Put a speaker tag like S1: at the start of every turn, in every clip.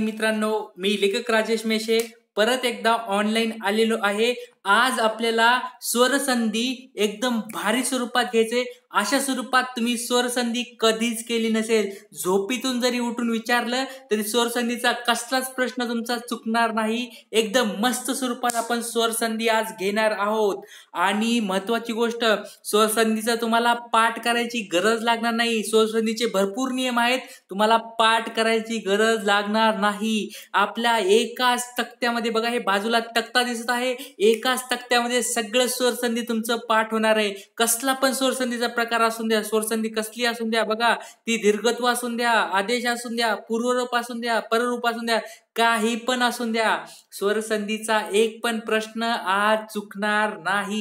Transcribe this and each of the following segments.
S1: मित्रांनो मी लेखक राजेश मेशे परत एकदा ऑनलाईन आलेलो आहे आज आपल्याला स्वरसंधी एकदम भारी स्वरूपात घ्यायचे अशा स्वरूपात तुम्ही स्वरसंधी कधीच केली नसेल झोपीतून जरी उठून विचारलं तरी स्वरसंधीचा कसलाच प्रश्न तुमचा चुकणार नाही एकदम मस्त स्वरूपात आपण स्वरसंधी आज घेणार आहोत आणि महत्वाची गोष्ट संधीचा तुम्हाला पाठ करायची गरज लागणार नाही स्वरसंधीचे भरपूर नियम आहेत तुम्हाला पाठ करायची गरज लागणार नाही आपल्या एकाच तक्त्यामध्ये बघा हे बाजूला तक्ता दिसत आहे एका तक्त्यामध्ये सगळं स्वरसंधी तुमचं पाठ होणार आहे कसला पण संधीचा प्रकार असून द्या स्वरसंधी कसली असून द्या बघा ती दीर्घत्व असून द्या आदेश असून द्या पूर्वरूप असून द्या पररूप असून द्या काही पण असून द्या स्वरसंधीचा एक पण प्रश्न आज चुकणार नाही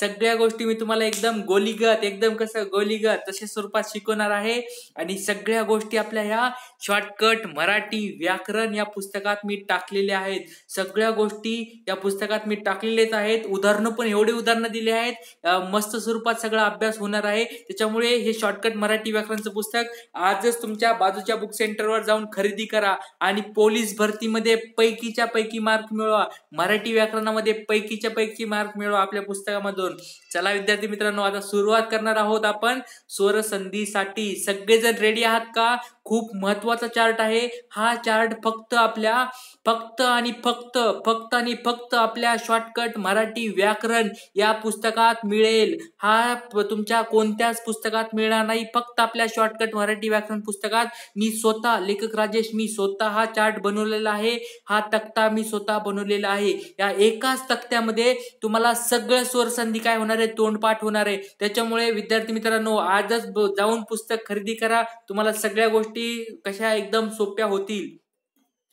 S1: सगळ्या गोष्टी मी तुम्हाला एकदम गोलीगत एकदम कसं गोलीगत तसे स्वरूपात शिकवणार आहे आणि सगळ्या गोष्टी आपल्या ह्या शॉर्टकट मराठी व्याकरण या पुस्तकात मी टाकलेल्या आहेत सगळ्या गोष्टी या पुस्तकात मी टाकलेलेच आहेत उदाहरणं पण एवढे उदाहरणं दिले आहेत मस्त स्वरूपात सगळा अभ्यास होणार आहे त्याच्यामुळे हे शॉर्टकट मराठी व्याकरणचं पुस्तक आजच तुमच्या बाजूच्या बुक सेंटरवर जाऊन खरेदी करा आणि पोलीस भरती मध्ये पैकीच्या पैकी मार्क मिळवा मराठी व्याकरणामध्ये पैकीच्या पैकी मार्क मिळवा आपल्या पुस्तकामधून चला विद्यार्थी मित्रांनो आता सुरुवात करणार आहोत आपण स्वर संधीसाठी सगळेजण रेडी आहात का खूप महत्वाचा चार्ट आहे हा चार्ट फक्त आपल्या फक्त आणि फक्त फक्त आणि फक्त आपल्या शॉर्टकट मराठी व्याकरण या पुस्तकात मिळेल हा तुमच्या कोणत्याच पुस्तकात मिळणार नाही फक्त आपल्या शॉर्टकट मराठी व्याकरण पुस्तकात मी स्वतः लेखक राजेश मी स्वतः हा चार्ट बनवलेला आहे हा तक्ता मी स्वतः बनवलेला आहे या एकाच तक्त्यामध्ये तुम्हाला सगळं स्वर संधी काय होणार आहे तोंडपाठ होणार आहे त्याच्यामुळे विद्यार्थी मित्रांनो आजच जाऊन पुस्तक खरेदी करा तुम्हाला सगळ्या गोष्टी कशा एकदम सोप्या होतील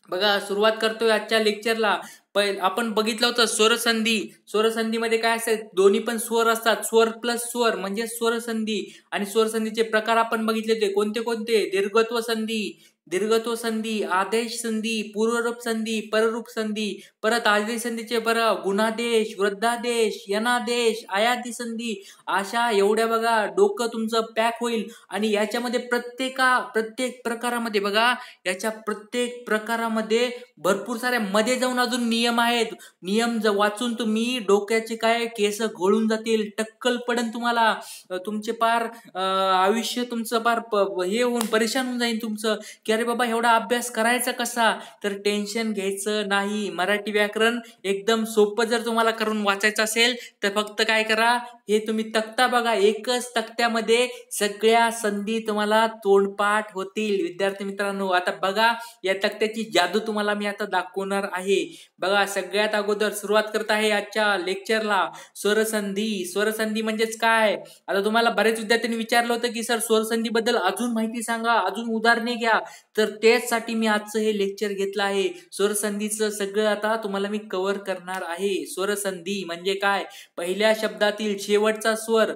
S1: बघा सुरुवात करतोय आजच्या लेक्चरला पण आपण बघितलं होतं स्वरसंधी स्वरसंधीमध्ये काय असतात दोन्ही पण स्वर असतात स्वर प्लस स्वर म्हणजे स्वरसंधी आणि स्वरसंधीचे प्रकार आपण बघितले होते कोणते कोणते दीर्घत्व संधी दीर्घत्व संधी आदेश संधी पूर्वरूप संधी पररूप संधी परत आदेश संधीचे पर गुणादेश वृद्धादेश यनादेश आयाती संधी अशा एवढ्या बघा डोकं तुमचं पॅक होईल आणि याच्यामध्ये प्रत्येका प्रत्येक प्रकारामध्ये बघा याच्या प्रत्येक प्रकारामध्ये भरपूर साऱ्या मध्ये जाऊन अजून नियम आहेत नियम ज वाचून तुम्ही डोक्याचे काय केस घोळून जातील टक्कल पडन तुम्हाला तुमचे पार आयुष्य तुमचं पार हे होऊन परेशान होऊन जाईल तुमचं अरे बाबा एवढा अभ्यास करायचा कसा तर टेन्शन घ्यायचं नाही मराठी व्याकरण एकदम सोपं जर तुम्हाला करून वाचायचं असेल तर फक्त काय करा हे तुम्ही तक्ता बघा एकच तक्त्यामध्ये सगळ्या संधी तुम्हाला तोंडपाठ होतील विद्यार्थी मित्रांनो आता बघा या तक्त्याची जादू तुम्हाला मी आता दाखवणार आहे बघा सगळ्यात अगोदर सुरुवात करत आहे आजच्या लेक्चरला स्वरसंधी स्वरसंधी म्हणजेच काय आता तुम्हाला बरेच विद्यार्थ्यांनी विचारलं होतं की सर बद्दल अजून माहिती सांगा अजून उदाहरणे घ्या तर त्याचसाठी मी आजचं हे लेक्चर घेतलं आहे स्वरसंधीचं सगळं आता तुम्हाला मी कव्हर करणार आहे स्वरसंधी म्हणजे काय पहिल्या शब्दातील शेवटचा स्वर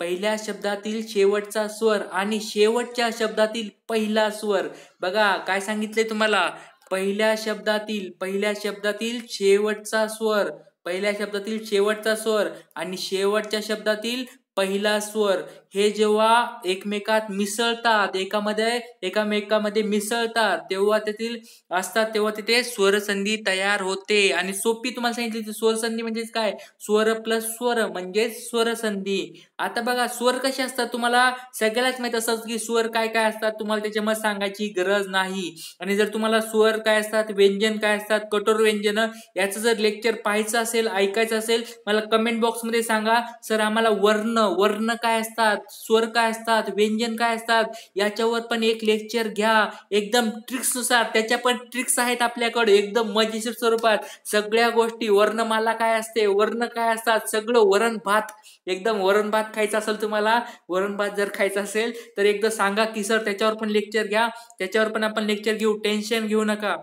S1: पहिल्या शब्दातील शेवटचा स्वर आणि शेवटच्या शब्दातील पहिला स्वर बघा काय सांगितले तुम्हाला पहिल्या शब्दातील पहिल्या शब्दातील शेवटचा स्वर पहिल्या शब्दातील शेवटचा स्वर आणि शेवटच्या शब्दातील पहिला स्वर हे जेव्हा एकमेकात मिसळतात एकामध्ये एकामेकामध्ये मिसळतात तेव्हा तेथील असतात तेव्हा तिथे स्वरसंधी तयार होते आणि सोपी तुम्हाला सांगितली ती स्वरसंधी म्हणजेच काय स्वर प्लस स्वर म्हणजेच स्वरसंधी आता बघा स्वर कसे असतात तुम्हाला सगळ्यालाच माहित असतात की स्वर काय काय असतात तुम्हाला त्याच्यामध्ये सांगायची गरज नाही आणि जर तुम्हाला स्वर काय असतात व्यंजन काय असतात कठोर व्यंजन याचं जर लेक्चर पाहायचं असेल ऐकायचं असेल मला कमेंट बॉक्समध्ये सांगा सर आम्हाला वर्ण वर्ण काय असतात असतात स्वर काय असतात व्यंजन काय असतात याच्यावर पण एक लेक्चर घ्या एकदम ट्रिक्सनुसार त्याच्या पण ट्रिक्स आहेत आपल्याकडे एकदम मजेशीर स्वरूपात सगळ्या गोष्टी वर्णमाला काय असते वर्ण काय असतात सगळं वरण भात एकदम वरण भात खायचं असेल तुम्हाला वरण भात जर खायचं असेल तर एकदम सांगा की सर त्याच्यावर पण लेक्चर घ्या त्याच्यावर पण आपण लेक्चर घेऊ टेन्शन घेऊ नका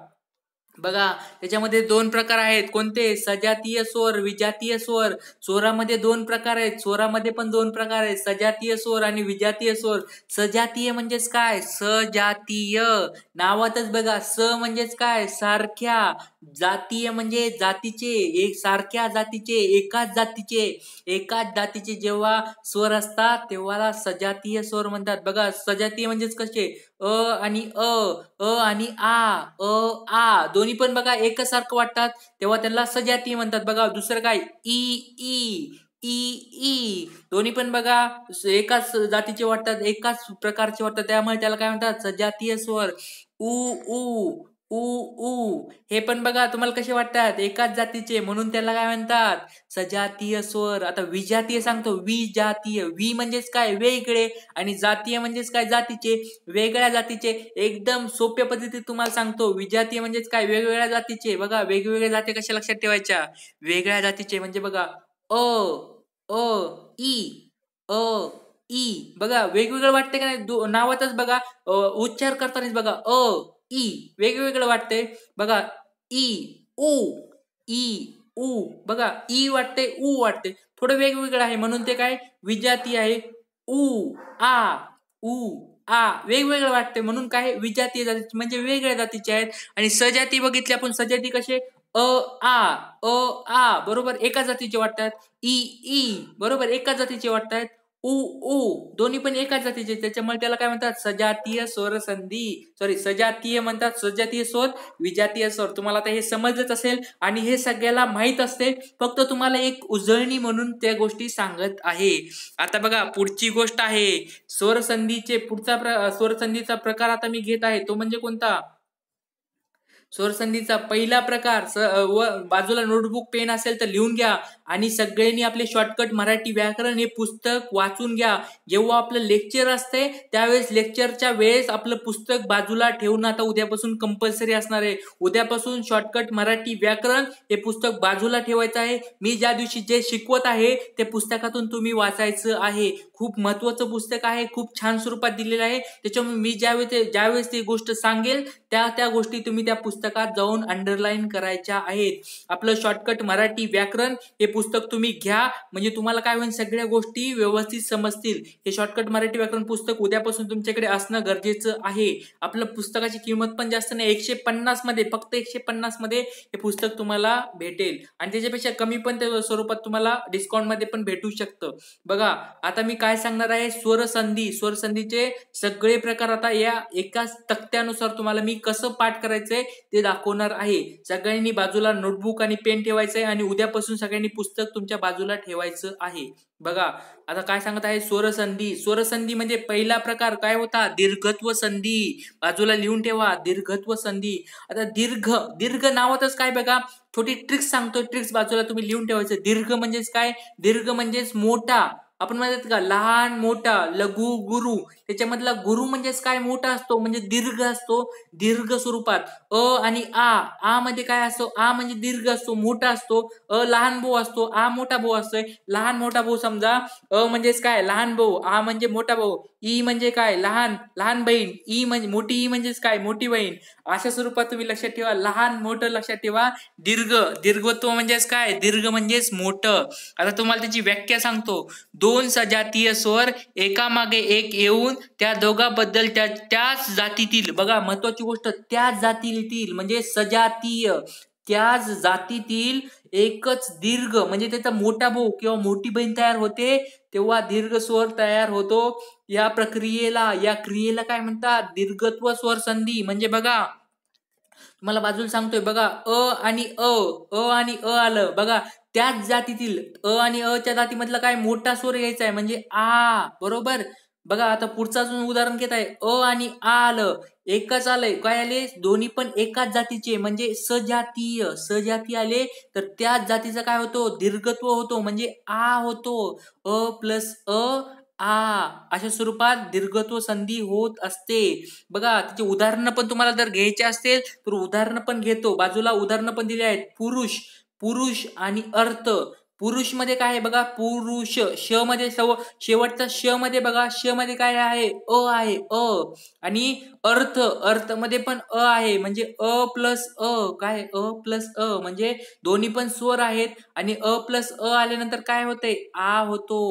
S1: बघा त्याच्यामध्ये दोन प्रकार आहेत कोणते सजातीय स्वर विजातीय स्वर स्वरामध्ये दोन प्रकार आहेत स्वरामध्ये पण दोन प्रकार आहेत सजातीय स्वर आणि विजातीय स्वर सजातीय म्हणजेच काय सजातीय नावातच बघा स म्हणजेच काय सारख्या जातीय म्हणजे जातीचे एक सारख्या जातीचे एकाच जातीचे एकाच जातीचे जेव्हा स्वर असतात तेव्हाला सजातीय स्वर म्हणतात बघा सजातीय म्हणजेच कसे अ आणि अ आणि आ अ आ दोन दोन्ही पण बघा एकसारखं वाटतात तेव्हा त्यांना सजाती म्हणतात बघा दुसरं काय ई ई दोन्ही पण बघा एकाच जातीचे वाटतात एकाच प्रकारचे वाटतात त्यामुळे त्याला काय म्हणतात सजातीय स्वर उ ऊ उ उ हे पण बघा तुम्हाला कसे वाटतात एकाच जातीचे म्हणून त्याला काय म्हणतात सजातीय स्वर आता विजातीय सांगतो विजातीय वि म्हणजेच काय वेगळे आणि जातीय म्हणजेच काय जातीचे वेगळ्या जातीचे एकदम सोप्या पद्धतीत तुम्हाला सांगतो विजातीय म्हणजेच काय वेगवेगळ्या जातीचे बघा वेगवेगळ्या जाती कशा लक्षात ठेवायच्या वेगळ्या जातीचे म्हणजे बघा अ अ ई अ इ बघा वेगवेगळं वाटतं का नाही नावातच बघा उच्चार करतानाच बघा अ ई वेगवेगळं वाटते बघा ई ऊ ई उ बघा ई वाटते ऊ वाटते थोडं वेगवेगळं आहे म्हणून ते काय विजाती आहे ऊ आ ऊ आ वेगवेगळं वाटते म्हणून काय विजाती जाती म्हणजे वेगळ्या जातीचे आहेत आणि सजाती बघितले आपण सजाती कसे अ आ अ आ बरोबर एका जातीचे वाटतात ई ई बरोबर एका जातीचे वाटतात उ उ दोन्ही पण एकाच जातीचे त्याच्यामुळे त्याला काय म्हणतात सजातीय स्वर संधी सॉरी सजातीय म्हणतात सजातीय स्वर विजातीय स्वर तुम्हाला आता हे समजत असेल आणि हे सगळ्याला माहीत असते फक्त तुम्हाला एक उजळणी म्हणून त्या गोष्टी सांगत आहे आता बघा पुढची गोष्ट आहे स्वर संधीचे पुढचा स्वर संधीचा प्रकार आता मी घेत आहे तो म्हणजे कोणता स्वरसंधीचा पहिला प्रकार स व बाजूला नोटबुक पेन असेल तर लिहून घ्या आणि सगळ्यांनी आपले शॉर्टकट मराठी व्याकरण हे पुस्तक वाचून घ्या जेव्हा आपलं लेक्चर असतंय त्यावेळेस लेक्चरच्या वेळेस आपलं पुस्तक बाजूला ठेवणं आता उद्यापासून कंपल्सरी असणार आहे उद्यापासून शॉर्टकट मराठी व्याकरण हे पुस्तक बाजूला ठेवायचं आहे मी ज्या दिवशी जे शिकवत आहे ते पुस्तकातून तुम्ही वाचायचं आहे खूप महत्वाचं पुस्तक आहे खूप छान स्वरूपात दिलेलं आहे त्याच्यामुळे मी ज्यावेळेस ज्यावेळेस ती गोष्ट सांगेल त्या त्या गोष्टी तुम्ही त्या पुस्तकात जाऊन अंडरलाईन करायच्या आहेत आपलं शॉर्टकट मराठी व्याकरण हे पुस्तक तुम्ही घ्या म्हणजे तुम्हाला काय होईल सगळ्या गोष्टी व्यवस्थित समजतील हे शॉर्टकट मराठी व्याकरण पुस्तक उद्यापासून तुमच्याकडे असणं गरजेचं आहे आपलं पुस्तकाची किंमत पण जास्त नाही एकशे पन्नास मध्ये फक्त एकशे पन्नास मध्ये हे पुस्तक तुम्हाला भेटेल आणि त्याच्यापेक्षा कमी पण त्या स्वरूपात तुम्हाला मध्ये पण भेटू शकतं बघा आता मी काय सांगणार आहे स्वर स्वर संधीचे सगळे प्रकार आता या एकाच तक्त्यानुसार तुम्हाला मी कसं पाठ करायचंय ते दाखवणार आहे सगळ्यांनी बाजूला नोटबुक आणि पेन ठेवायचंय आणि उद्यापासून सगळ्यांनी पुस्तक पुस्तक तुमच्या बाजूला ठेवायचं आहे बघा आता काय सांगत आहे स्वरसंधी स्वरसंधी म्हणजे पहिला प्रकार काय होता दीर्घत्व संधी बाजूला लिहून ठेवा दीर्घत्व संधी आता दीर्घ दीर्घ नावातच काय बघा छोटी ट्रिक्स सांगतो ट्रिक्स बाजूला तुम्ही लिहून ठेवायचं दीर्घ म्हणजेच काय दीर्घ म्हणजेच मोठा आपण म्हणतात का लहान मोठा लघु गुरु त्याच्यामधला गुरु म्हणजेच काय मोठा असतो म्हणजे दीर्घ असतो दीर्घ स्वरूपात अ आणि आ आ मध्ये काय असतो आ म्हणजे दीर्घ असतो मोठा असतो अ लहान भाऊ असतो आ मोठा भाऊ असतोय लहान मोठा भाऊ समजा अ म्हणजेच काय लहान भाऊ आ म्हणजे मोठा भाऊ ई म्हणजे काय लहान लहान बहीण ई म्हणजे मोठी ई म्हणजेच काय मोठी बहीण अशा स्वरूपात तुम्ही लक्षात ठेवा लहान मोठं लक्षात ठेवा दीर्घ दीर्घत्व म्हणजेच काय दीर्घ म्हणजेच मोठं आता तुम्हाला त्याची व्याख्या सांगतो दोन सजातीय स्वर एकामागे एक येऊन त्या दोघाबद्दल त्या त्याच जातीतील बघा महत्वाची गोष्ट त्याच जातीतील म्हणजे सजातीय त्याच जातीतील एकच दीर्घ म्हणजे त्याचा मोठा भाऊ किंवा मोठी बहीण तयार होते तेव्हा दीर्घ स्वर तयार होतो या प्रक्रियेला या क्रियेला काय म्हणतात दीर्घत्व स्वर संधी म्हणजे बघा तुम्हाला बाजूला सांगतोय बघा अ आणि अ अ आणि अ आलं बघा त्याच जातीतील अ आणि अ च्या जातीमधला काय मोठा स्वर घ्यायचा आहे म्हणजे आ बरोबर बघा आता पुढचं अजून उदाहरण घेत आहे अ आणि आ आलं एकच आलंय काय आले दोन्ही पण एकाच जातीचे म्हणजे सजातीय सजातीय आले तर त्याच जातीचा काय होतो दीर्घत्व होतो म्हणजे आ होतो अ प्लस अ आ अशा स्वरूपात दीर्घत्व संधी होत असते बघा त्याचे उदाहरणं पण तुम्हाला जर घ्यायचे असतील तर उदाहरणं पण घेतो बाजूला उदाहरणं पण दिली आहेत पुरुष पुरुष आणि अर्थ पुरुष मध्ये काय आहे बघा पुरुष श मध्ये सव शेवटचा श मध्ये बघा श मध्ये काय आहे अ आहे अ आणि अर्थ अर्थ मध्ये पण अ आहे म्हणजे अ प्लस अ काय अ प्लस अ म्हणजे दोन्ही पण स्वर आहेत आणि अ प्लस अ आल्यानंतर काय होते आ होतो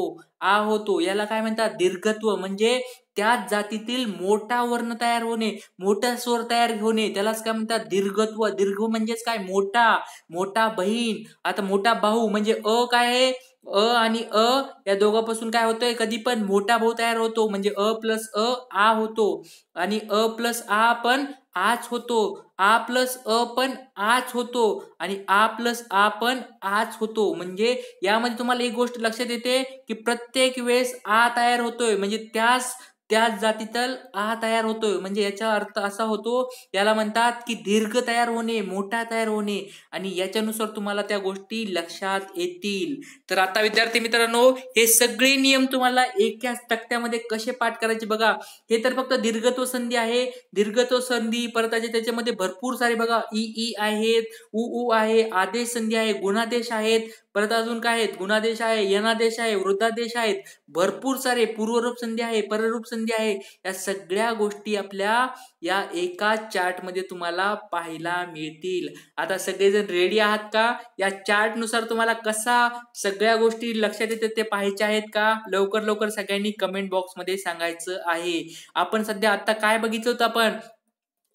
S1: आ होतो याला काय म्हणतात दीर्घत्व म्हणजे त्याच जातीतील मोठा वर्ण तयार होणे मोठा स्वर तयार होणे त्यालाच काय म्हणतात दीर्घत्व दीर्घ म्हणजेच काय मोठा मोठा बहीण आता मोठा भाऊ म्हणजे अ काय आहे अ आणि अ या दोघांपासून काय होतंय कधी पण मोठा भाऊ तयार होतो म्हणजे अ प्लस अ आ होतो आणि अ प्लस आ पण आच होतो आ प्लस अ पण आच होतो आणि आ प्लस आ पण आच होतो म्हणजे यामध्ये तुम्हाला एक गोष्ट लक्षात येते की प्रत्येक वेळेस आ तयार होतोय म्हणजे त्याच त्याच जातीतल आ तयार होतोय म्हणजे याचा अर्थ असा होतो याला म्हणतात की दीर्घ तयार होणे मोठा तयार होणे आणि याच्यानुसार तुम्हाला त्या गोष्टी लक्षात येतील तर आता विद्यार्थी मित्रांनो हे सगळे नियम तुम्हाला एकाच तक्त्यामध्ये कसे पाठ करायचे बघा हे तर फक्त दीर्घत्व संधी आहे दीर्घत्व संधी परत त्याच्यामध्ये भरपूर सारे बघा ई ई आहेत उ उ आहे आदेश संधी आहे गुणादेश आहेत परत अजून काय आहेत गुणादेश आहे यनादेश आहे वृद्धादेश आहेत भरपूर सारे पूर्वरूप संधी आहे पररूप संधी संधी या सगळ्या गोष्टी आपल्या या एका चार्टमध्ये तुम्हाला पाहायला मिळतील आता सगळेजण रेडी आहात का या नुसार तुम्हाला कसा सगळ्या गोष्टी लक्षात येतात ते पाहायच्या आहेत का लवकर लवकर सगळ्यांनी कमेंट बॉक्समध्ये सांगायचं आहे आपण सध्या आता काय बघितलं होतं आपण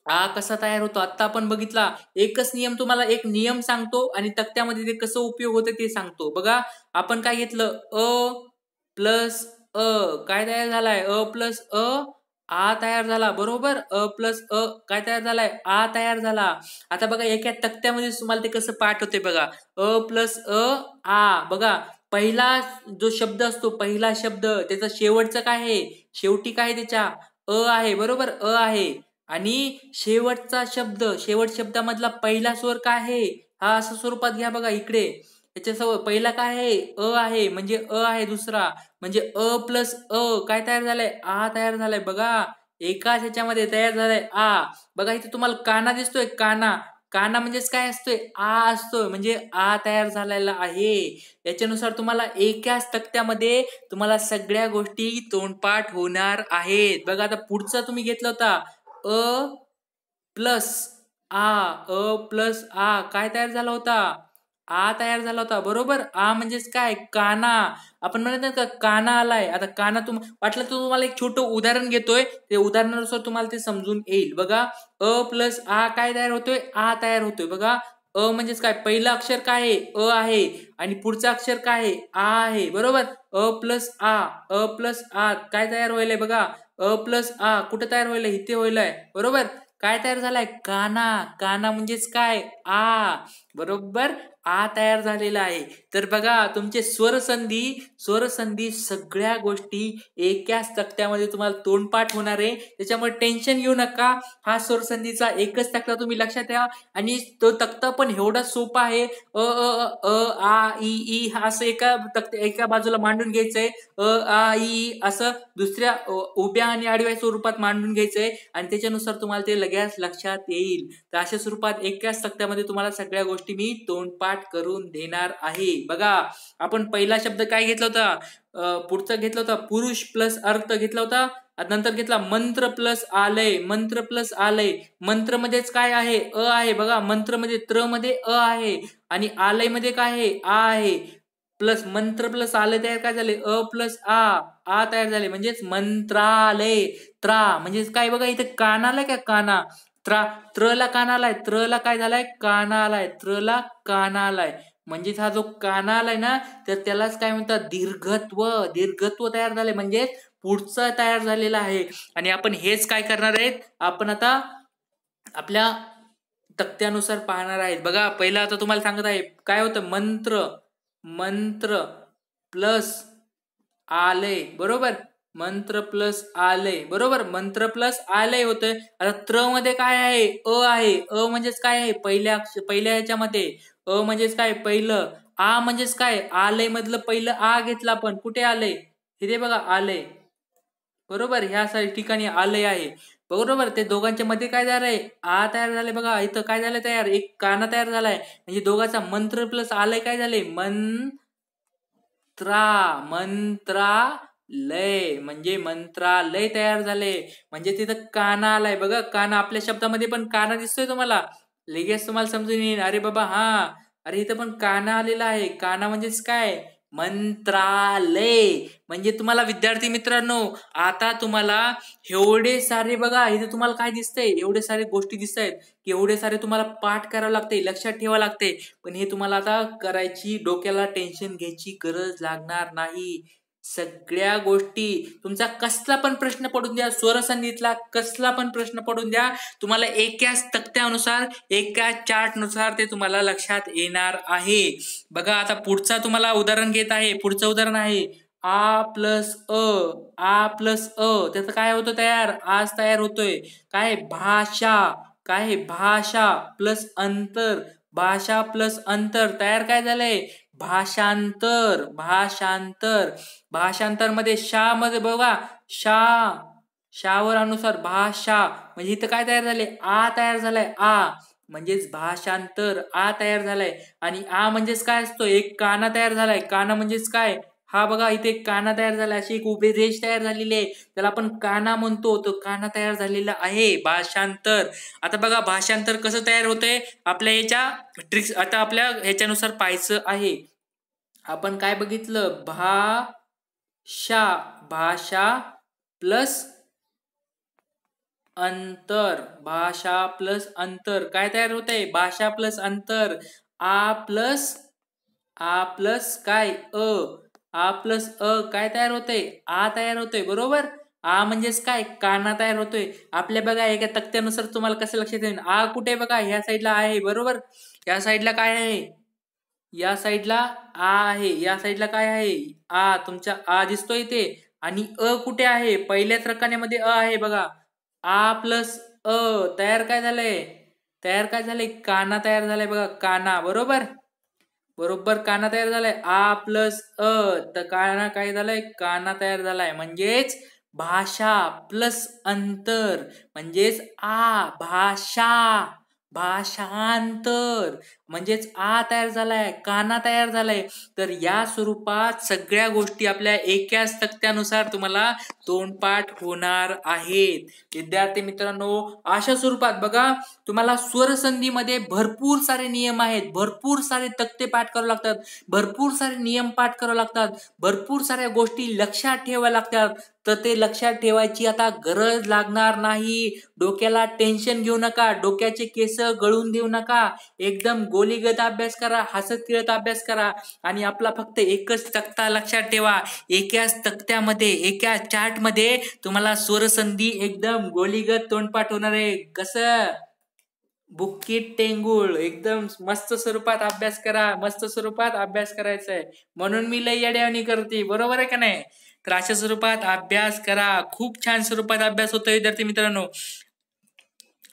S1: हा कसा तयार होतो आता आपण बघितला एकच नियम तुम्हाला एक नियम सांगतो आणि तक्त्यामध्ये ते कसं उपयोग होतं ते सांगतो बघा आपण काय घेतलं अ प्लस अ काय तयार झालाय अ प्लस अ आ तयार झाला बरोबर अ प्लस अ काय तयार झालाय आ तयार झाला आता बघा एका तक्त्यामध्ये तुम्हाला ते कसं पाठ होते बघा अ प्लस अ आ बघा पहिला जो शब्द असतो पहिला शब्द त्याचा शेवटचं काय आहे शेवटी काय त्याच्या अ आहे बरोबर अ आहे आणि शेवटचा शब्द शेवट शब्दामधला पहिला स्वर काय आहे हा असं स्वरूपात घ्या बघा इकडे त्याच्यासमोर पहिला काय आहे अ आहे म्हणजे अ आहे दुसरा म्हणजे अ प्लस अ काय तयार झालंय आ तयार झालाय बघा एकाच ह्याच्यामध्ये तयार झालाय आ बघा इथे तुम्हाला काना दिसतोय काना काना म्हणजेच काय असतोय आ असतोय म्हणजे आ तयार झालेला आहे याच्यानुसार तुम्हाला एकाच तक्त्यामध्ये तुम्हाला सगळ्या गोष्टी तोंडपाठ होणार आहेत बघा आता पुढचा तुम्ही घेतला होता अ प्लस आ अ प्लस आ काय तयार झाला होता आ तयार झाला होता बरोबर आ म्हणजेच काय काना आपण म्हणत का काना आलाय आता काना तुम वाटलं तर तुम्हाला एक छोटं उदाहरण घेतोय ते उदाहरणानुसार तुम्हाला ते समजून येईल बघा अ प्लस आ काय तयार होतोय आ तयार होतोय बघा अ म्हणजेच काय पहिलं अक्षर काय आहे अ आहे आणि पुढचं अक्षर काय आहे आ आहे बरोबर अ प्लस आ अ प्लस आ काय तयार व्हायलंय बघा अ प्लस आ कुठं तयार व्हायलंय इथे व्हायलंय बरोबर काय तयार झालाय काना काना म्हणजेच काय आ बरोबर आ तयार झालेला आहे तर बघा तुमचे स्वरसंधी स्वरसंधी सगळ्या गोष्टी एकाच तक्त्यामध्ये तुम्हाला तोंडपाठ होणार आहे त्याच्यामुळे टेन्शन घेऊ नका हा स्वरसंधीचा एकच तक्ता तुम्ही लक्षात ठेवा आणि तो तक्ता पण एवढा सोपा आहे अ अ अ आ ई ई असं एका तक्त एका बाजूला मांडून घ्यायचंय अ आ ई असं दुसऱ्या उभ्या आणि आडव्या स्वरूपात मांडून घ्यायचंय आणि त्याच्यानुसार तुम्हाला ते लगेच लक्षात येईल तर अशा स्वरूपात एकाच तक्त्यामध्ये तुम्हाला सगळ्या गोष्टी गोष्टी मी तोंडपाठ करून देणार आहे बघा आपण पहिला शब्द काय घेतला होता पुढचा घेतला होता पुरुष प्लस अर्थ घेतला होता नंतर घेतला मंत्र प्लस आलय मंत्र प्लस आलय मंत्र मध्येच काय आहे अ आहे बघा मंत्र मध्ये त्र मध्ये अ आहे आणि आलय मध्ये काय आहे आ आहे प्लस मंत्र प्लस आलय तयार काय झाले अ प्लस आ आ तयार झाले म्हणजेच मंत्रालय त्रा म्हणजेच काय बघा इथे कानाला काय काना त्रा त्रला कानाला आहे त्रला काय झालाय कानालाय आहे त्रला कानाला आहे म्हणजेच हा जो कानाला आहे ना तर त्यालाच काय म्हणतात दीर्घत्व दीर्घत्व तयार झालंय म्हणजे पुढचा तयार झालेला आहे आणि आपण हेच काय करणार आहेत आपण आता आपल्या तक्त्यानुसार पाहणार आहेत बघा पहिला आता तुम्हाला सांगत आहे काय होतं मंत्र मंत्र प्लस आले बरोबर मंत्र प्लस आलय बरोबर मंत्र प्लस आलय होतंय आता त्र मध्ये काय आहे अ आहे अ म्हणजेच काय आहे पहिल्या पहिल्या ह्याच्यामध्ये अ म्हणजेच काय पहिलं आ म्हणजेच काय आलय मधलं पहिलं आ घेतलं आपण कुठे आलंय हे बघा आलय बरोबर ह्या ठिकाणी आलय आहे बरोबर ते दोघांच्या मध्ये काय आहे आ तयार झाले बघा इथं काय झालं तयार एक काना तयार झालाय म्हणजे दोघांचा मंत्र प्लस आलय काय झाले मंत्रा मंत्रा लय म्हणजे मंत्रालय तयार झाले म्हणजे तिथं काना आलाय बघा काना आपल्या शब्दामध्ये पण काना दिसतोय तुम्हाला लगेच तुम्हाला समजून येईल अरे बाबा हा अरे इथं पण काना आलेला आहे काना म्हणजेच काय मंत्रालय म्हणजे तुम्हाला विद्यार्थी मित्रांनो आता तुम्हाला एवढे सारे बघा इथे तुम्हाला काय दिसतंय एवढे सारे गोष्टी दिसत आहेत की एवढे सारे तुम्हाला पाठ करावं लागते लक्षात ठेवावं लागते पण हे तुम्हाला आता करायची डोक्याला टेन्शन घ्यायची गरज लागणार नाही सगळ्या गोष्टी तुमचा कसला पण प्रश्न पडून द्या स्वरसंगीतला कसला पण प्रश्न पडून द्या तुम्हाला एकाच तक्त्यानुसार एका चार्टनुसार ते तुम्हाला लक्षात येणार आहे बघा आता पुढचा तुम्हाला उदाहरण घेत आहे पुढचं उदाहरण आहे आ प्लस अ आ प्लस अ त्याचं काय होतं तयार आज तयार होतोय काय भाषा काय भाषा प्लस अंतर भाषा प्लस अंतर तयार काय झालंय भाषांतर भाषांतर भाषांतर मध्ये शा मध्ये बघा शा शावर अनुसार भाषा म्हणजे इथं काय तयार झाले आ तयार झालाय आ म्हणजेच भाषांतर आ तयार झालाय आणि आ म्हणजेच काय असतो एक काना तयार झालाय काना म्हणजेच काय हा बघा इथे काना तयार झाला अशी एक उभे रेष तयार झालेली आहे त्याला आपण काना म्हणतो तो काना तयार झालेला आहे भाषांतर आता बघा भाषांतर कसं तयार होतंय आपल्या याच्या ट्रिक्स आता आपल्या ह्याच्यानुसार पाहायचं आहे आपण काय बघितलं भा शा भाषा प्लस अंतर भाषा प्लस अंतर काय तयार होत आहे भाषा प्लस अंतर आ प्लस आ प्लस काय अ आ प्लस अ काय तयार होतंय आ तयार होतोय बरोबर आ म्हणजेच काय काना तयार होतोय आपल्या बघा एका तक्त्यानुसार तुम्हाला कसं लक्षात येईल आ कुठे बघा ह्या साईडला आहे बरोबर या साईडला काय आहे या साईडला आ आहे या साईडला काय आहे आ तुमच्या आ दिसतोय इथे आणि अ कुठे आहे पहिल्याच रकान्यामध्ये अ आहे बघा आ प्लस अ तयार काय झालंय तयार काय झालंय काना तयार झालंय बघा काना बरोबर बरोबर काना तयार झालाय आ प्लस अ तर काना काय झालाय काना तयार झालाय म्हणजेच भाषा प्लस अंतर म्हणजेच आ भाषा भाषांतर म्हणजेच आ तयार झालाय काना तयार झालाय तर या स्वरूपात सगळ्या गोष्टी आपल्या एकाच तक्त्यानुसार तुम्हाला तोंडपाठ होणार आहेत विद्यार्थी मित्रांनो अशा स्वरूपात बघा तुम्हाला स्वरसंधीमध्ये भरपूर सारे नियम आहेत भरपूर सारे तक्ते पाठ करावे लागतात भरपूर सारे नियम पाठ करावे लागतात भरपूर साऱ्या गोष्टी लक्षात ठेवाव्या लागतात तर ते लक्षात ठेवायची आता गरज लागणार नाही डोक्याला टेन्शन घेऊ नका डोक्याचे केस गळून देऊ नका एकदम गोलीगत अभ्यास करा हसत खेळत अभ्यास करा आणि आपला फक्त एकच तक्ता लक्षात ठेवा एकाच तक्त्यामध्ये एका चार्टमध्ये तुम्हाला स्वरसंधी एकदम गोलीगत तोंडपाठ होणार आहे कसं बुक्कीट टेंगूळ एकदम मस्त स्वरूपात अभ्यास करा मस्त स्वरूपात अभ्यास करायचा आहे म्हणून मी लई येड्यावणी करते बरोबर आहे का नाही तर अशा स्वरूपात अभ्यास करा खूप छान स्वरूपात अभ्यास होतो विद्यार्थी मित्रांनो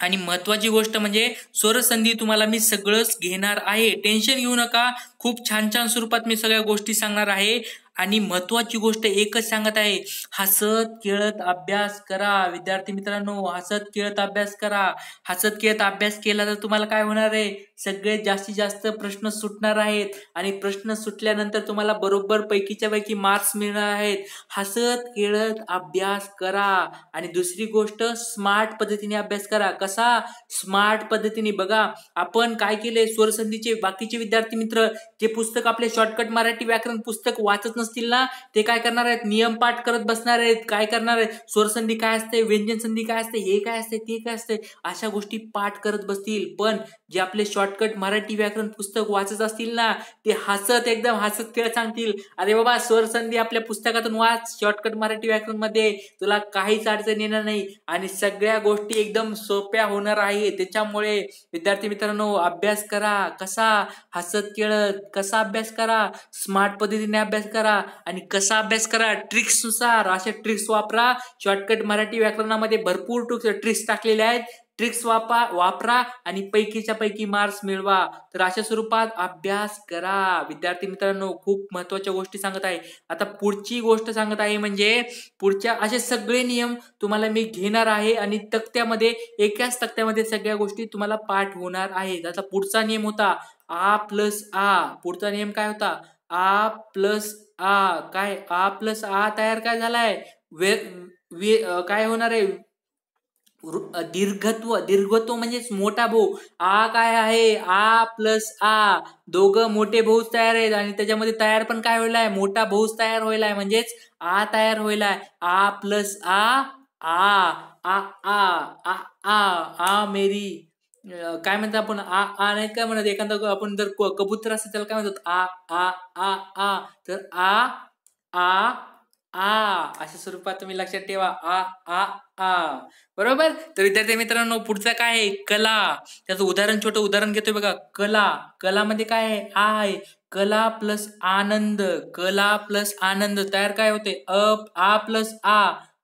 S1: आणि महत्वाची गोष्ट म्हणजे स्वर संधी तुम्हाला मी सगळंच घेणार आहे टेन्शन घेऊ नका खूप छान छान स्वरूपात मी सगळ्या गोष्टी सांगणार आहे आणि महत्वाची गोष्ट एकच सांगत आहे हसत खेळत अभ्यास करा विद्यार्थी मित्रांनो हसत खेळत अभ्यास करा हसत खेळत अभ्यास केला तर तुम्हाला काय होणार आहे सगळे जास्तीत जास्त प्रश्न सुटणार आहेत आणि प्रश्न सुटल्यानंतर तुम्हाला बरोबर पैकीच्या पैकी मार्क्स मिळणार आहेत हसत खेळत अभ्यास करा आणि दुसरी गोष्ट स्मार्ट पद्धतीने अभ्यास करा कसा स्मार्ट पद्धतीने बघा आपण काय केले स्वरसंधीचे बाकीचे विद्यार्थी मित्र जे पुस्तक आपले शॉर्टकट मराठी व्याकरण पुस्तक वाचत नसतील ना ते काय करणार आहेत नियम पाठ करत बसणार आहेत काय करणार आहेत स्वरसंधी काय असते व्यंजन संधी काय असते हे काय असते ते काय असते अशा गोष्टी पाठ करत बसतील पण जे आपले शॉर्ट शॉर्टकट मराठी व्याकरण पुस्तक वाचत असतील ना ते हसत एकदम हसत खेळत सांगतील अरे बाबा स्वर संधी आपल्या पुस्तकातून वाच शॉर्टकट मराठी व्याकरण मध्ये तुला काहीच अडचण येणार नाही आणि सगळ्या गोष्टी एकदम सोप्या होणार आहे त्याच्यामुळे विद्यार्थी मित्रांनो अभ्यास करा कसा हसत खेळत कसा अभ्यास करा स्मार्ट पद्धतीने अभ्यास करा आणि कसा अभ्यास करा नुसार अशा ट्रिक्स वापरा शॉर्टकट मराठी व्याकरणामध्ये भरपूर ट्रिक्स टाकलेल्या आहेत ट्रिक्स वापा वापरा आणि पैकीच्या पैकी मार्क्स मिळवा तर अशा स्वरूपात अभ्यास करा विद्यार्थी मित्रांनो खूप महत्वाच्या गोष्टी सांगत आहे आता पुढची गोष्ट सांगत आहे म्हणजे पुढच्या असे सगळे नियम तुम्हाला मी घेणार आहे आणि तक्त्यामध्ये एकाच तक्त्यामध्ये सगळ्या गोष्टी तुम्हाला पाठ होणार आहे आता पुढचा नियम होता आ प्लस आ पुढचा नियम काय होता आ प्लस आ काय आ प्लस आ तयार काय झालाय वे, वे काय होणार आहे दीर्घत्व दीर्घत्व म्हणजेच मोठा भाऊ आ काय आहे आ प्लस आ दोघं मोठे भाऊ तयार आहेत आणि त्याच्यामध्ये तयार पण काय होईल आहे मोठा भाऊच तयार होईल आहे म्हणजेच आ तयार होईल आहे आ प्लस आ आ आ आ आ आ मेरी काय म्हणतात आपण आ आ नाही काय म्हणत एखादा आपण जर कबूतर असेल त्याला काय म्हणतात आ आ आ आ तर आ आ आ अशा स्वरूपात तुम्ही लक्षात ठेवा आ आ आ बरोबर तर विद्यार्थी मित्रांनो पुढचं काय आहे कला त्याचं उदाहरण छोटं उदाहरण घेतोय बघा कला कला मध्ये काय आहे आय आहे कला प्लस आनंद कला प्लस आनंद तयार काय होते अ आ प्लस आ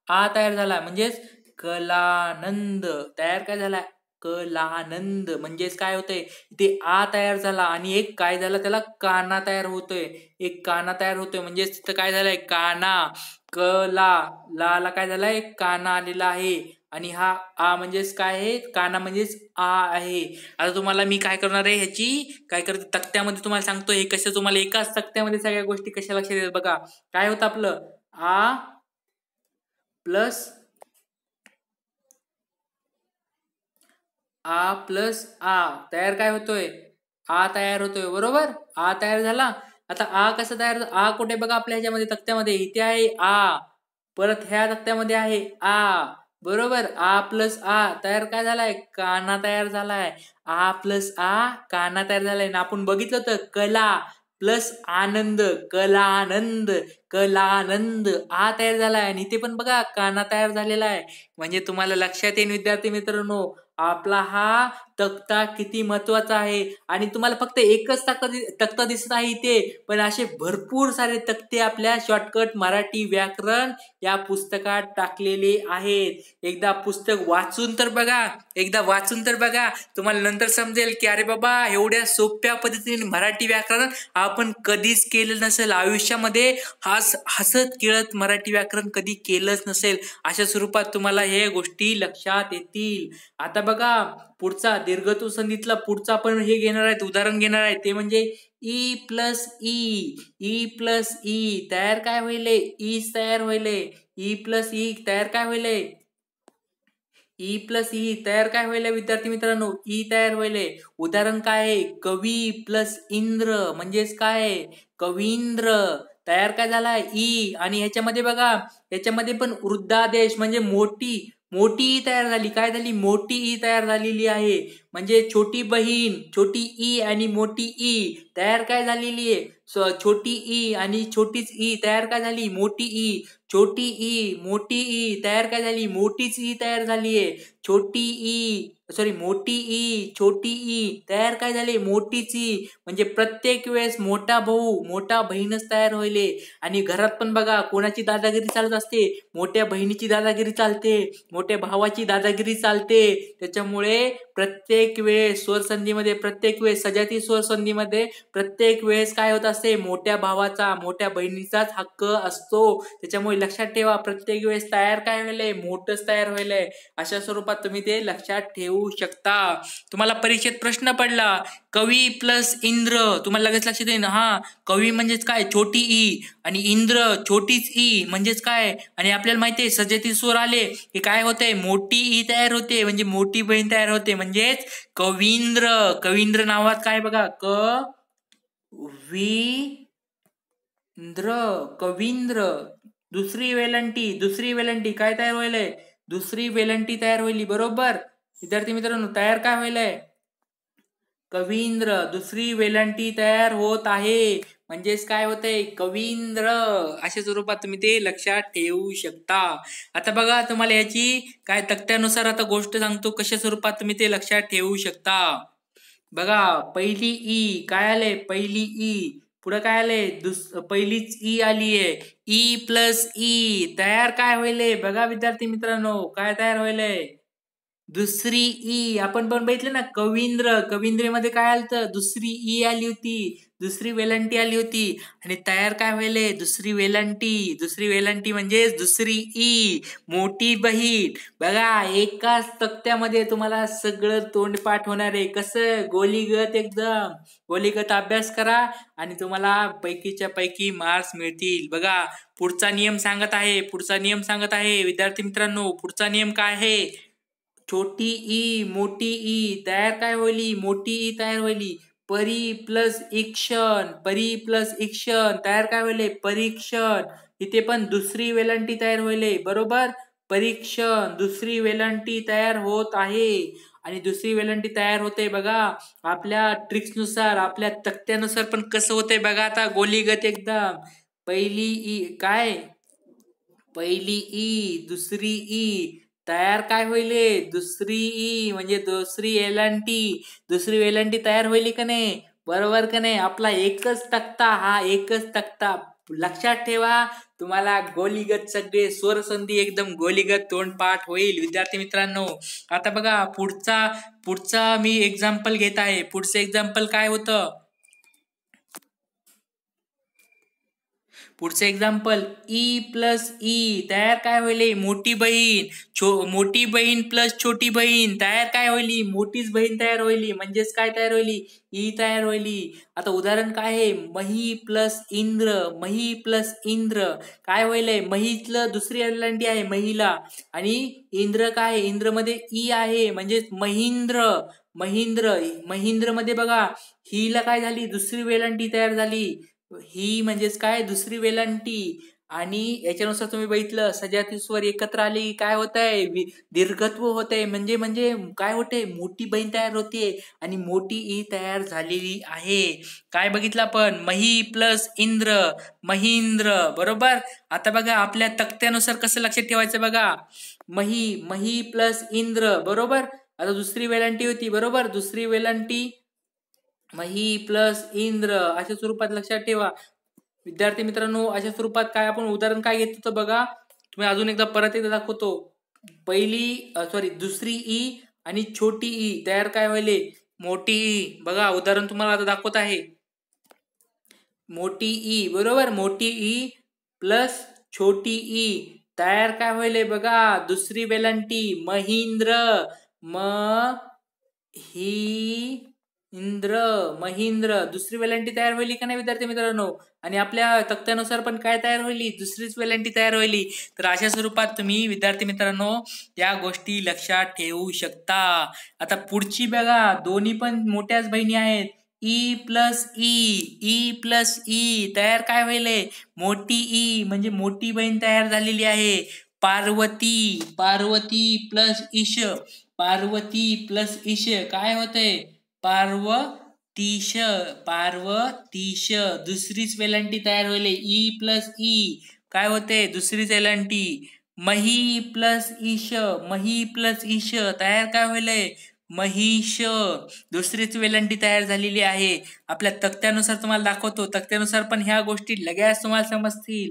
S1: आ तयार झाला म्हणजेच कलानंद तयार काय झालाय कलानंद म्हणजेच काय होतंय इथे आ तयार झाला आणि एक काय झाला त्याला काना तयार होतोय एक काना तयार होतोय म्हणजेच तिथं काय झालंय काना ला ला काय झालाय काना आलेला आहे आणि हा आ म्हणजेच काय आहे काना म्हणजेच आ आहे आता तुम्हाला मी काय करणार आहे ह्याची काय करते तक्त्यामध्ये तुम्हाला सांगतो हे कशा तुम्हाला एकाच तक्त्यामध्ये सगळ्या गोष्टी कशा लक्षात येतात बघा काय होतं आपलं आ प्लस आ प्लस आ तयार काय होतोय आ तयार होतोय बरोबर आ तयार झाला आता आ कसं तयार आ कुठे बघा आपल्या ह्याच्यामध्ये तक्त्यामध्ये इथे आहे आ परत ह्या तक्त्यामध्ये आहे आ बरोबर आ प्लस आ तयार काय झालाय काना तयार झालाय आ प्लस आ काना तयार झालाय ना आपण बघितलं होतं कला प्लस आनंद कला आनंद कला आनंद आ तयार झाला आणि इथे पण बघा काना तयार झालेला आहे म्हणजे तुम्हाला लक्षात येईल विद्यार्थी मित्रांनो Aplaha तक्ता किती महत्वाचा आहे आणि तुम्हाला फक्त एकच तक्ता तक्ता दिसत आहे इथे पण असे भरपूर सारे तक्ते आपल्या शॉर्टकट मराठी व्याकरण या पुस्तकात टाकलेले आहेत एकदा पुस्तक वाचून तर बघा एकदा वाचून तर बघा तुम्हाला नंतर समजेल की अरे बाबा एवढ्या सोप्या पद्धतीने मराठी व्याकरण आपण कधीच केलं नसेल आयुष्यामध्ये हस हसत खेळत मराठी व्याकरण कधी केलंच नसेल अशा स्वरूपात तुम्हाला हे गोष्टी लक्षात येतील आता बघा पुढचा दीर्घतू संधीतला पुढचा आपण हे घेणार आहेत उदाहरण घेणार आहे ते म्हणजे E plus E E plus E तयार काय होईल ई e तयार होईल ई प्लस ई तयार काय होईल ई प्लस ई तयार काय होईल विद्यार्थी मित्रांनो ई e तयार होईल उदाहरण काय आहे कवी प्लस इंद्र म्हणजेच काय कवींद्र तयार काय झाला ई e. आणि ह्याच्यामध्ये बघा ह्याच्यामध्ये पण वृद्धादेश म्हणजे मोठी मोठी ई तयार झाली काय झाली मोठी ई तयार झालेली आहे म्हणजे छोटी बहीण छोटी ई आणि मोठी ई तयार काय झालेली आहे छोटी ई आणि छोटीच ई तयार काय झाली मोठी ई छोटी ई मोठी ई तयार काय झाली मोठीच ई तयार झाली आहे छोटी ई सॉरी मोठी ई छोटी ई तयार काय झाली मोठीच ई म्हणजे प्रत्येक वेळेस मोठा भाऊ मोठा बहीणच तयार होईले आणि घरात पण बघा कोणाची दादागिरी चालत असते मोठ्या बहिणीची दादागिरी चालते मोठ्या भावाची दादागिरी चालते त्याच्यामुळे प्रत्येक वेळेस स्वर संधीमध्ये प्रत्येक वेळेस सजाती स्वर संधीमध्ये प्रत्येक वेळेस काय होत असते मोठ्या भावाचा मोठ्या बहिणीचाच हक्क असतो त्याच्यामुळे लक्षात ठेवा प्रत्येक वेळेस तयार काय व्हायलंय मोठंच तयार व्हायलंय अशा स्वरूपात तुम्ही ते लक्षात ठेवू शकता तुम्हाला परीक्षेत प्रश्न पडला कवी प्लस इंद्र तुम्हाला लगेच लक्षात येईल हा कवी म्हणजेच काय छोटी ई आणि इंद्र छोटीच ई म्हणजेच काय आणि आपल्याला माहिती आहे सजाती स्वर आले की काय होतंय मोठी ई तयार होते म्हणजे मोठी बहीण तयार होते म्हणजे म्हणजेच कवींद्र कविंद्र नावात काय बघा क विंद्र कवींद्र दुसरी वेलंटी दुसरी वेलंटी काय तयार व्हायलंय दुसरी वेलंटी तयार होईल बरोबर विद्यार्थी मित्रांनो तयार काय व्हायलंय कवींद्र दुसरी वेलंटी तयार होत आहे म्हणजेच काय होतंय कवींद्र अशा स्वरूपात तुम्ही ते लक्षात ठेवू शकता आता बघा तुम्हाला याची काय तक्त्यानुसार आता गोष्ट सांगतो कशा स्वरूपात तुम्ही ते लक्षात ठेवू शकता बघा पहिली ई काय आले पहिली ई पुढे काय आले दुस पहिलीच ई आली आहे ई प्लस ई तयार काय होईल बघा विद्यार्थी मित्रांनो काय तयार होईल दुसरी ई आपण पण बघितलं ना कवींद्र कवींद्रेमध्ये काय आलं दुसरी ई आली होती दुसरी वेलंटी आली होती आणि तयार काय व्हायले दुसरी वेलंटी दुसरी वेलंटी म्हणजे दुसरी ई मोठी बहीण बघा एकाच तक्त्यामध्ये तुम्हाला सगळं तोंडपाठ होणार आहे कसं गोलीगत एकदम गोलीगत अभ्यास करा आणि तुम्हाला पैकीच्या पैकी मार्क्स मिळतील बघा पुढचा नियम सांगत आहे पुढचा नियम सांगत आहे विद्यार्थी मित्रांनो पुढचा नियम काय आहे छोटी ई मोठी ई तयार काय होईल मोठी ई तयार होईल परी प्लस इक्षण परी प्लस इक्षण तयार काय होईल परीक्षण इथे पण दुसरी वेलंटी तयार होईल बरोबर परीक्षण दुसरी वेलंटी तयार होत आहे आणि दुसरी वेलंटी तयार होते बघा आपल्या ट्रिक्स नुसार आपल्या तक्त्यानुसार पण कसं होते बघा आता गोलीगत एकदम पहिली ई काय पहिली ई दुसरी ई तयार काय होईल दुसरी ई म्हणजे दुसरी एल दुसरी एल तयार होईल का नाही बरोबर का नाही आपला एकच तक्ता हा एकच तक्ता लक्षात ठेवा तुम्हाला गोलीगत सगळे स्वरसंधी एकदम गोलीगत तोंडपाठ होईल विद्यार्थी मित्रांनो आता बघा पुढचा पुढचा मी एक्झाम्पल घेत आहे पुढचं एक्झाम्पल काय होतं पुढचं एक्झाम्पल ई प्लस ई तयार काय होईल मोठी बहीण छो मोठी बहीण प्लस छोटी बहीण तयार काय होईल मोठीच बहीण तयार होईल म्हणजेच काय तयार होईल ई e तयार होईल आता उदाहरण काय आहे मही प्लस इंद्र मही प्लस इंद्र काय होईल महीतलं दुसरी वेलांटी आहे महिला आणि इंद्र काय आहे मध्ये ई e आहे म्हणजेच महिंद्र महिंद्र महिंद्र मध्ये बघा हीला काय झाली दुसरी वेलांटी तयार झाली ही म्हणजेच काय दुसरी वेलांटी आणि याच्यानुसार तुम्ही बघितलं सजाती स्वर एकत्र की काय होत आहे दीर्घत्व होत आहे म्हणजे म्हणजे काय होते मोठी बहीण तयार होते आणि मोठी ई तयार झालेली आहे काय बघितलं आपण मही प्लस इंद्र महिंद्र बरोबर आता बघा आपल्या तक्त्यानुसार कसं लक्षात ठेवायचं बघा मही मही प्लस इंद्र बरोबर आता दुसरी वेलांटी होती बरोबर दुसरी वेलांटी मही प्लस इंद्र अशा स्वरूपात लक्षात ठेवा विद्यार्थी मित्रांनो अशा स्वरूपात काय आपण उदाहरण काय घेतो तर बघा तुम्ही अजून एकदा परत एकदा दाखवतो पहिली सॉरी दुसरी ई आणि छोटी ई तयार काय व्हायले मोठी ई बघा उदाहरण तुम्हाला आता दाखवत आहे मोठी ई बरोबर मोठी ई प्लस छोटी ई तयार काय व्हायले बघा दुसरी वेलांटी महिंद्र म ही इंद्र महिंद्र दुसरी वेलंटी तयार होईल का नाही विद्यार्थी मित्रांनो आणि आपल्या तक्त्यानुसार पण काय तयार होईल दुसरीच वेलंटी तयार होईल तर अशा स्वरूपात तुम्ही विद्यार्थी मित्रांनो या गोष्टी लक्षात ठेवू शकता आता पुढची बघा दोन्ही पण मोठ्याच बहिणी आहेत ई plus E E plus E तयार काय होईल मोठी ई e, म्हणजे मोठी बहीण तयार झालेली आहे पार्वती पार्वती प्लस ईश पार्वती प्लस ईश काय होतंय पार्व तीश पार्व तीश दुसरीच वेलंटी तयार होईल ई प्लस ई काय होते दुसरीच एलंटी मही प्लस ईश मही प्लस ईश तयार काय होईल महिश दुसरीच वेलंटी तयार झालेली आहे आपल्या तक्त्यानुसार तुम्हाला दाखवतो तक्त्यानुसार पण ह्या गोष्टी लगेच तुम्हाला समजतील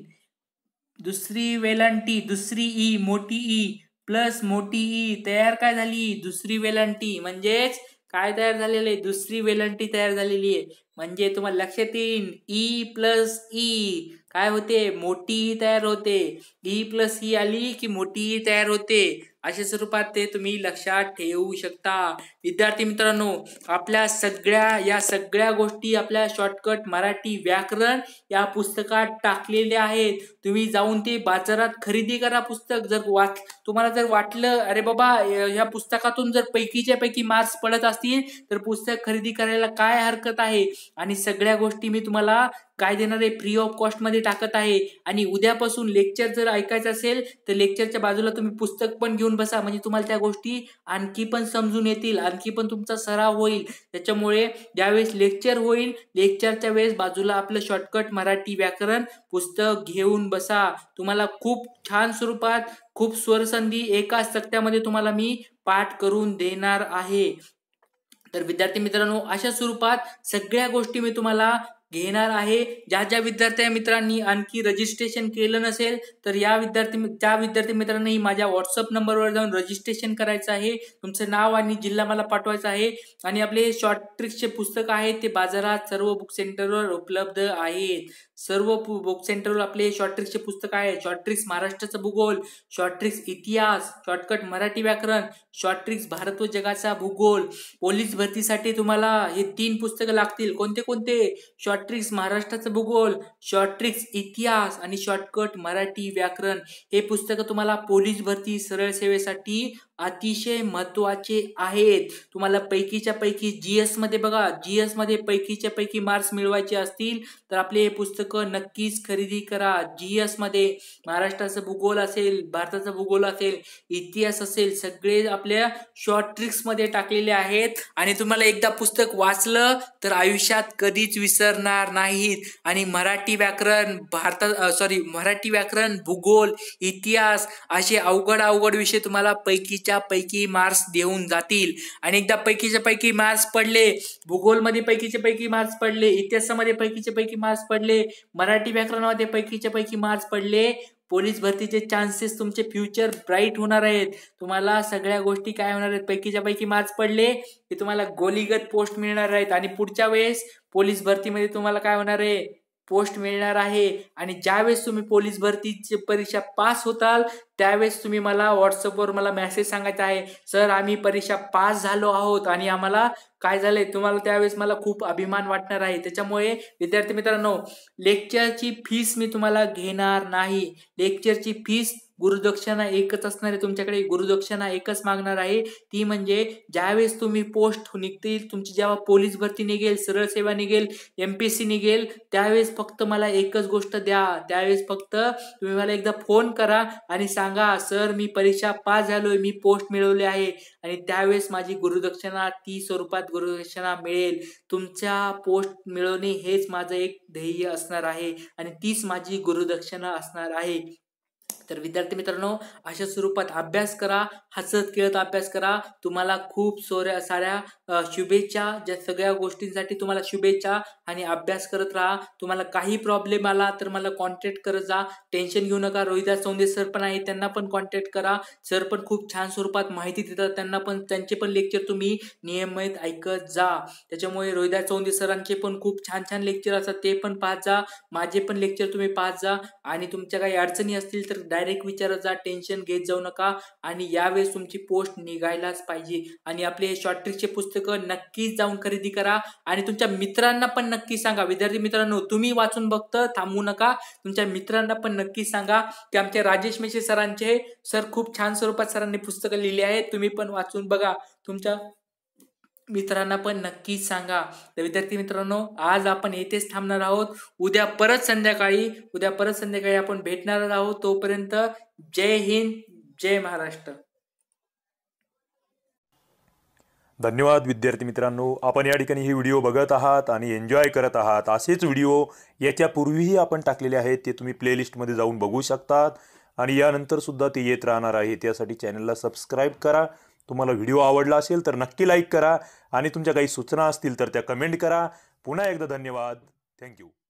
S1: दुसरी वेलंटी दुसरी ई मोठी ई प्लस मोठी ई तयार काय झाली दुसरी वेलंटी म्हणजेच काय तयार झालेलं आहे दुसरी वेलंटी तयार झालेली आहे म्हणजे तुम्हाला लक्षात येईल ई प्लस ई काय होते मोठी ई e तयार होते ई प्लस ई आली की मोठी ई e तयार होते अशा स्वरूपात ते तुम्ही लक्षात ठेवू शकता विद्यार्थी मित्रांनो आपल्या सगळ्या या सगळ्या गोष्टी आपल्या शॉर्टकट मराठी व्याकरण या पुस्तकात टाकलेल्या आहेत तुम्ही जाऊन ते बाजारात खरेदी करा पुस्तक जर वाच तुम्हाला जर वाटलं अरे बाबा ह्या पुस्तकातून जर पैकीच्या पैकी मार्क्स पडत असतील तर पुस्तक खरेदी करायला काय हरकत आहे आणि सगळ्या गोष्टी मी तुम्हाला काय देणार आहे फ्री ऑफ कॉस्टमध्ये टाकत आहे आणि उद्यापासून लेक्चर जर ऐकायचं असेल तर लेक्चरच्या बाजूला तुम्ही पुस्तक पण घेऊन बसा म्हणजे तुम्हाला त्या गोष्टी आणखी पण समजून येतील आणखी पण तुमचा सराव होईल त्याच्यामुळे ज्यावेळेस लेक्चर होईल लेक्चरच्या वेळेस बाजूला आपलं शॉर्टकट मराठी व्याकरण पुस्तक घेऊन बसा तुम्हाला खूप छान स्वरूपात खूप स्वरसंधी एकाच तक्त्यामध्ये तुम्हाला मी पाठ करून देणार आहे तर विद्यार्थी मित्रांनो अशा स्वरूपात सगळ्या गोष्टी मी तुम्हाला घेणार आहे ज्या ज्या विद्यार्थी मित्रांनी आणखी रजिस्ट्रेशन केलं नसेल तर या विद्यार्थी त्या विद्यार्थी मित्रांनी माझ्या व्हॉट्सअप नंबरवर जाऊन रजिस्ट्रेशन करायचं आहे तुमचं नाव आणि जिल्हा मला पाठवायचा आहे आणि आपले शॉर्ट ट्रिक्सचे पुस्तक आहे ते बाजारात सर्व बुक सेंटरवर उपलब्ध आहेत सर्व बुक सेंटरवर आपले शॉर्ट ट्रिक्सचे पुस्तक आहे शॉर्ट ट्रिक्स महाराष्ट्राचं भूगोल शॉर्ट ट्रिक्स इतिहास शॉर्टकट मराठी व्याकरण शॉर्ट ट्रिक्स भारत व जगाचा भूगोल पोलीस भरतीसाठी तुम्हाला हे तीन पुस्तकं लागतील कोणते कोणते शॉर्ट ट्रिक्स महाराष्ट्राचं भूगोल शॉर्ट ट्रिक्स इतिहास आणि शॉर्टकट मराठी व्याकरण हे पुस्तकं तुम्हाला पोलीस भरती सरळ सेवेसाठी अतिशय महत्वाचे आहेत तुम्हाला पैकीच्या पैकी जी मध्ये बघा जी मध्ये पैकीच्या पैकी मार्क्स मिळवायचे असतील तर आपले हे पुस्तकं नक्कीच खरेदी करा जी मध्ये महाराष्ट्राचं भूगोल असेल भारताचं भूगोल असेल इतिहास असेल सगळे आपल्या शॉर्ट ट्रिक्स मध्ये टाकलेले आहेत आणि तुम्हाला एकदा पुस्तक वाचलं तर आयुष्यात कधीच विसरणार नाहीत आणि मराठी व्याकरण भारता सॉरी मराठी व्याकरण भूगोल इतिहास असे अवघड अवघड विषय तुम्हाला पैकी पैकीच्या पैकी मार्क्स देऊन जातील आणि एकदा पैकीच्या पैकी मार्क्स पडले भूगोलमध्ये पैकीच्या पैकी मार्क्स पडले इतिहासामध्ये पैकीच्या पैकी मार्क्स पडले मराठी व्याकरणामध्ये पैकीच्या पैकी मार्क्स पडले पोलीस भरतीचे चान्सेस तुमचे फ्युचर ब्राईट होणार आहेत तुम्हाला सगळ्या गोष्टी काय होणार आहेत पैकीच्या पैकी मार्क्स पडले की तुम्हाला गोलीगत पोस्ट मिळणार आहेत आणि पुढच्या वेळेस पोलीस भरतीमध्ये तुम्हाला काय होणार आहे पोस्ट मिळणार आहे आणि ज्यावेळेस तुम्ही पोलीस भरतीची परीक्षा पास होताल त्यावेळेस तुम्ही मला व्हॉट्सअपवर मला मेसेज सांगायचा आहे सर आम्ही परीक्षा पास झालो आहोत आणि आम्हाला काय झालंय तुम्हाला त्यावेळेस मला खूप अभिमान वाटणार आहे त्याच्यामुळे विद्यार्थी मित्रांनो लेक्चरची फीस मी तुम्हाला घेणार नाही लेक्चरची फीस गुरुदक्षिणा एकच असणार आहे तुमच्याकडे गुरुदक्षिणा एकच मागणार आहे ती म्हणजे ज्यावेळेस तुम्ही पोस्ट निघतील तुमची जेव्हा पोलीस भरती निघेल सरळ सेवा निघेल एम पी सी निघेल त्यावेळेस फक्त मला एकच गोष्ट द्या त्यावेळेस फक्त तुम्ही मला एकदा फोन करा आणि सांगा सर मी परीक्षा पास झालोय मी पोस्ट मिळवली आहे आणि त्यावेळेस माझी गुरुदक्षिणा ती स्वरूपात गुरुदक्षिणा मिळेल तुमच्या पोस्ट मिळवणे हेच माझं एक ध्येय असणार आहे आणि तीच माझी गुरुदक्षिणा असणार आहे तर विद्यार्थी मित्रांनो अशा स्वरूपात अभ्यास करा हसत खेळत अभ्यास करा तुम्हाला खूप सोऱ्या साऱ्या शुभेच्छा ज्या सगळ्या गोष्टींसाठी तुम्हाला शुभेच्छा आणि अभ्यास करत राहा तुम्हाला काही प्रॉब्लेम आला तर मला कॉन्टॅक्ट करत जा टेन्शन घेऊ नका रोहिदास चौंदे सर पण आहे त्यांना पण कॉन्टॅक्ट करा सर पण खूप छान स्वरूपात माहिती देतात त्यांना पण त्यांचे पण लेक्चर तुम्ही नियमित ऐकत जा त्याच्यामुळे रोहिदास चौंदे सरांचे पण खूप छान छान लेक्चर असतात ते पण पाहत जा माझे पण लेक्चर तुम्ही पाहत जा आणि तुमच्या काही अडचणी असतील तर डायरेक्ट जा टेन्शन घेत जाऊ नका आणि यावेळेस तुमची पोस्ट निघायलाच पाहिजे आणि आपले शॉर्ट ट्रिकचे पुस्तकं नक्कीच जाऊन खरेदी करा आणि तुमच्या मित्रांना पण नक्की सांगा विद्यार्थी मित्रांनो तुम्ही वाचून बघत थांबू नका तुमच्या मित्रांना पण नक्की सांगा की आमच्या राजेश मेशे सरांचे सर खूप छान स्वरूपात सरांनी पुस्तकं लिहिली आहेत तुम्ही पण वाचून बघा तुमच्या मित्रांना पण नक्कीच सांगा तर विद्यार्थी मित्रांनो आज आपण येथेच थांबणार आहोत उद्या परत संध्याकाळी उद्या परत संध्याकाळी आपण भेटणार आहोत तोपर्यंत जय हिंद जय महाराष्ट्र धन्यवाद विद्यार्थी मित्रांनो आपण या ठिकाणी ही व्हिडिओ बघत आहात आणि एन्जॉय करत आहात असेच व्हिडिओ याच्यापूर्वीही आपण टाकलेले आहेत ते तुम्ही प्लेलिस्टमध्ये जाऊन बघू शकतात आणि यानंतर सुद्धा ते येत राहणार आहे त्यासाठी चॅनलला सबस्क्राईब करा तुम्हाला व्हिडिओ आवडला असेल तर नक्की लाईक करा आणि तुमच्या काही सूचना असतील तर त्या कमेंट करा पुन्हा एकदा धन्यवाद थँक्यू